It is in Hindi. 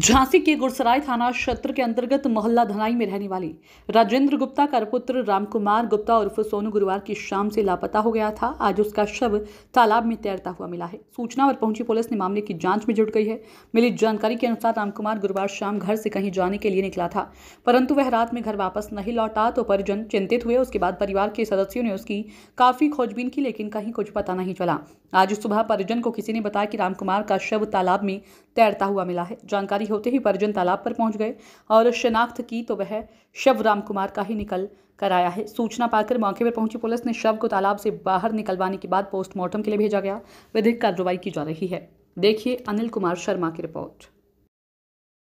झांसी के गुड़सराय थाना क्षेत्र के अंतर्गत मोहल्ला धनाई में रहने वाली राजेंद्र गुप्ता का पुत्र रामकुमार गुप्ता उर्फ सोनू गुरुवार की शाम से लापता हो गया था आज उसका शव तालाब में तैरता हुआ मिला है सूचना पर पहुंची पुलिस ने मामले की जांच में जुट गई है मिली जानकारी के अनुसार रामकुमार गुरुवार शाम घर से कहीं जाने के लिए निकला था परंतु वह रात में घर वापस नहीं लौटा तो परिजन चिंतित हुए उसके बाद परिवार के सदस्यों ने उसकी काफी खोजबीन की लेकिन कहीं कुछ पता नहीं चला आज सुबह परिजन को किसी ने बताया कि रामकुमार का शव तालाब में तैरता हुआ मिला है जानकारी होते ही परिजन तालाब पर पहुंच गए और शनाख्त की तो वह शव राम कुमार का ही निकल कर आया है सूचना पाकर मौके पर पहुंची पुलिस ने शव को तालाब से बाहर निकलवाने के बाद पोस्टमार्टम के लिए भेजा गया विधिक कार्रवाई की जा रही है देखिए अनिल कुमार शर्मा की रिपोर्ट